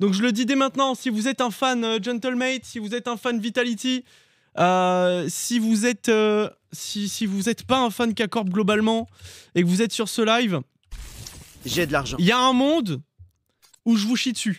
Donc je le dis dès maintenant, si vous êtes un fan euh, Gentlemate, si vous êtes un fan Vitality, euh, si vous êtes euh, si, vous êtes pas un fan k globalement et que vous êtes sur ce live, j'ai de l'argent. Il y a un monde où je vous chie dessus.